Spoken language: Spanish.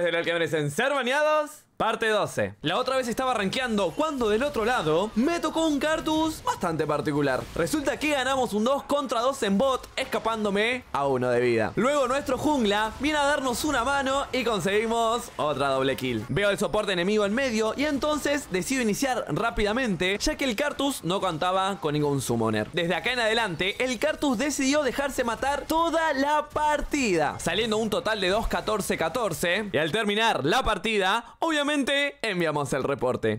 desde el que merecen ser bañados. Parte 12. La otra vez estaba rankeando cuando del otro lado me tocó un Cartus bastante particular. Resulta que ganamos un 2 contra 2 en bot, escapándome a uno de vida. Luego nuestro jungla viene a darnos una mano y conseguimos otra doble kill. Veo el soporte enemigo en medio y entonces decido iniciar rápidamente ya que el Cartus no contaba con ningún summoner. Desde acá en adelante el Cartus decidió dejarse matar toda la partida, saliendo un total de 2-14-14 y al terminar la partida, obviamente enviamos el reporte.